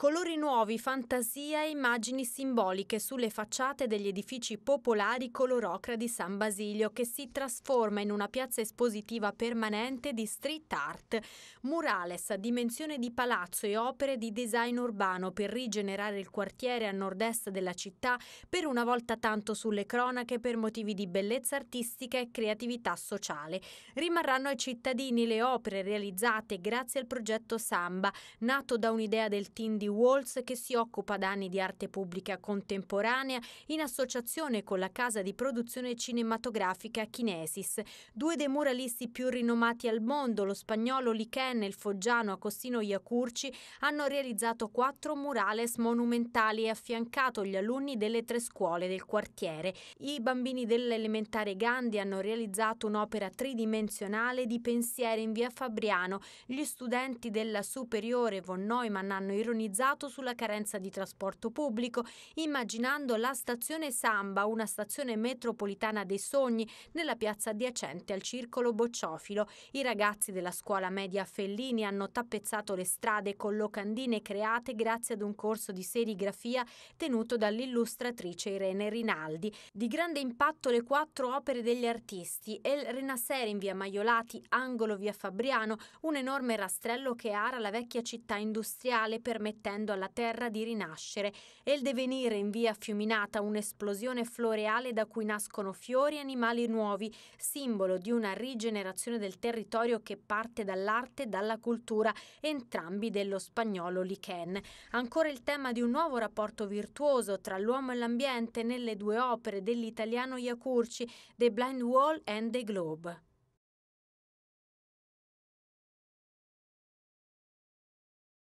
Colori nuovi, fantasia e immagini simboliche sulle facciate degli edifici popolari color ocra di San Basilio che si trasforma in una piazza espositiva permanente di street art, murales a dimensione di palazzo e opere di design urbano per rigenerare il quartiere a nord-est della città per una volta tanto sulle cronache per motivi di bellezza artistica e creatività sociale. Rimarranno ai cittadini le opere realizzate grazie al progetto Samba, nato da un'idea del team di Waltz che si occupa da anni di arte pubblica contemporanea in associazione con la casa di produzione cinematografica Kinesis. Due dei muralisti più rinomati al mondo, lo spagnolo Lichen e il foggiano Agostino Iacurci, hanno realizzato quattro murales monumentali e affiancato gli alunni delle tre scuole del quartiere. I bambini dell'elementare Gandhi hanno realizzato un'opera tridimensionale di pensiero in via Fabriano. Gli studenti della superiore von Neumann hanno ironizzato focalizzato sulla carenza di trasporto pubblico, immaginando la stazione Samba, una stazione metropolitana dei sogni, nella piazza adiacente al circolo Bocciofilo. I ragazzi della scuola media Fellini hanno tappezzato le strade con locandine create grazie ad un corso di serigrafia tenuto dall'illustratrice Irene Rinaldi. Di grande impatto le quattro opere degli artisti, il Renasser in via Maiolati, Angolo via Fabriano, un enorme rastrello che ara la vecchia città industriale permettendo permettendo alla terra di rinascere e il divenire in via Fiuminata un'esplosione floreale da cui nascono fiori e animali nuovi, simbolo di una rigenerazione del territorio che parte dall'arte e dalla cultura, entrambi dello spagnolo Lichen. Ancora il tema di un nuovo rapporto virtuoso tra l'uomo e l'ambiente nelle due opere dell'italiano Iacurci, The Blind Wall and the Globe.